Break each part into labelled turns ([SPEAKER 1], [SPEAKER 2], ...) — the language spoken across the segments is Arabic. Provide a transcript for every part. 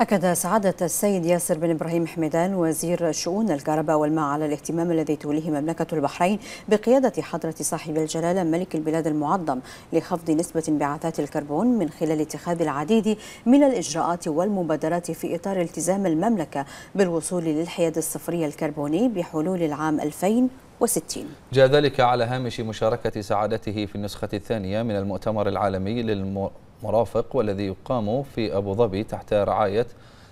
[SPEAKER 1] أكد سعادة السيد ياسر بن إبراهيم حميدان وزير شؤون الكهرباء والماء على الاهتمام الذي توليه مملكة البحرين بقيادة حضرة صاحب الجلالة ملك البلاد المعظم لخفض نسبة انبعاثات الكربون من خلال اتخاذ العديد من الإجراءات والمبادرات في إطار التزام المملكة بالوصول للحياد الصفري الكربوني بحلول العام 2060
[SPEAKER 2] جاء ذلك على هامش مشاركة سعادته في النسخة الثانية من المؤتمر العالمي للم... مرافق والذي يقام في أبو ظبي تحت رعاية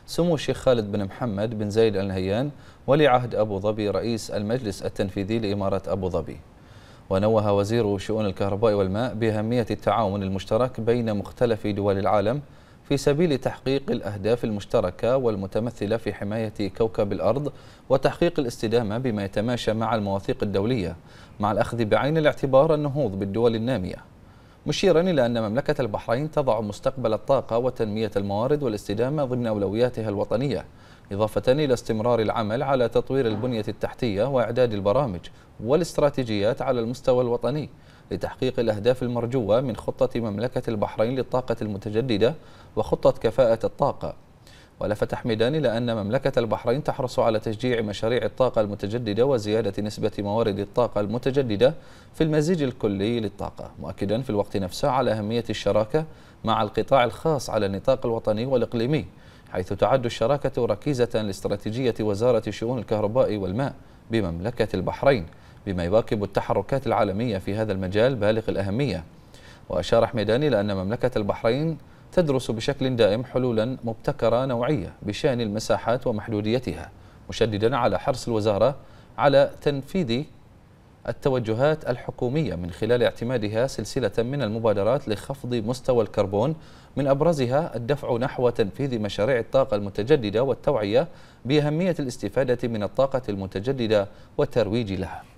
[SPEAKER 2] سمو الشيخ خالد بن محمد بن زايد آل نهيان ولي عهد أبو ظبي رئيس المجلس التنفيذي لإمارة أبو ظبي ونوه وزير شؤون الكهرباء والماء بأهمية التعاون المشترك بين مختلف دول العالم في سبيل تحقيق الأهداف المشتركة والمتمثلة في حماية كوكب الأرض وتحقيق الاستدامة بما يتماشى مع المواثيق الدولية مع الأخذ بعين الاعتبار النهوض بالدول النامية مشيرا إلى أن مملكة البحرين تضع مستقبل الطاقة وتنمية الموارد والاستدامة ضمن أولوياتها الوطنية إضافة إلى استمرار العمل على تطوير البنية التحتية وإعداد البرامج والاستراتيجيات على المستوى الوطني لتحقيق الأهداف المرجوة من خطة مملكة البحرين للطاقة المتجددة وخطة كفاءة الطاقة ولفت حميدان لأن مملكة البحرين تحرص على تشجيع مشاريع الطاقة المتجددة وزيادة نسبة موارد الطاقة المتجددة في المزيج الكلي للطاقة مؤكدا في الوقت نفسه على أهمية الشراكة مع القطاع الخاص على النطاق الوطني والإقليمي حيث تعد الشراكة ركيزة لاستراتيجية وزارة شؤون الكهرباء والماء بمملكة البحرين بما يواكب التحركات العالمية في هذا المجال بالغ الأهمية وأشار حميداني لأن مملكة البحرين تدرس بشكل دائم حلولا مبتكرة نوعية بشأن المساحات ومحدوديتها مشددا على حرص الوزارة على تنفيذ التوجهات الحكومية من خلال اعتمادها سلسلة من المبادرات لخفض مستوى الكربون من أبرزها الدفع نحو تنفيذ مشاريع الطاقة المتجددة والتوعية بأهمية الاستفادة من الطاقة المتجددة والترويج لها